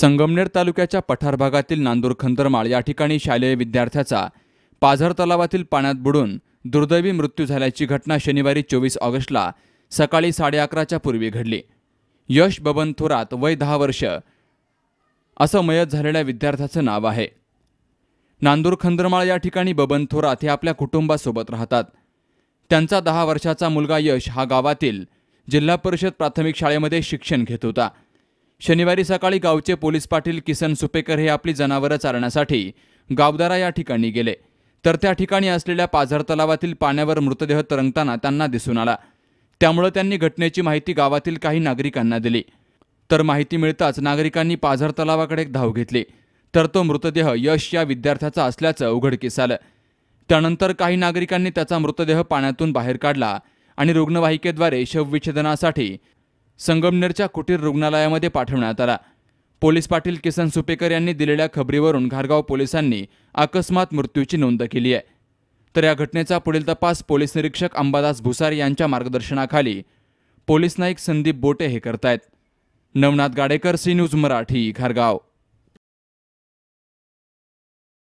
संगमनेर तालुक्याच्या पठार भागातील नांदूर खंदरमाळ या ठिकाणी शालेय विद्यार्थ्याचा पाझर तलावातील पाण्यात बुडून दुर्दैवी मृत्यू झाल्याची घटना शनिवारी चोवीस ऑगस्टला सकाळी साडे अकराच्या पूर्वी घडली यश बबन थोरात वय दहा वर्ष असं मयत झालेल्या विद्यार्थ्याचं नाव आहे नांदूर खंदरमाळ या ठिकाणी बबन थोरात हे आपल्या कुटुंबासोबत राहतात त्यांचा दहा वर्षाचा मुलगा यश हा गावातील जिल्हा परिषद प्राथमिक शाळेमध्ये शिक्षण घेत होता शनिवारी सकाळी गावचे पोलीस पाटील किसन सुपेकर हे आपली जनावरं चारण्यासाठी गावदारा या ठिकाणी गेले तर त्या ठिकाणी असलेल्या पाझर तलावातील पाण्यावर मृतदेह तरंगताना त्यांना दिसून आला त्यामुळे त्यांनी घटनेची माहिती गावातील काही नागरिकांना दिली तर माहिती मिळताच नागरिकांनी पाझर तलावाकडे धाव घेतली तर तो मृतदेह यश या विद्यार्थ्याचा असल्याचं उघडकीस आलं त्यानंतर काही नागरिकांनी त्याचा मृतदेह पाण्यातून बाहेर काढला आणि रुग्णवाहिकेद्वारे शवविच्छेदनासाठी संगमनेरच्या कुटीर रुग्णालयामध्ये पाठवण्यात आला पोलीस पाटील किसन सुपेकर यांनी दिलेल्या खबरीवरून घारगाव पोलिसांनी अकस्मात मृत्यूची नोंद केली आहे तर या घटनेचा पुढील तपास पोलीस निरीक्षक अंबादास भुसार यांच्या मार्गदर्शनाखाली पोलीस नाईक संदीप बोटे हे करतायत नवनाथ गाडेकर सी न्यूज मराठी घारगाव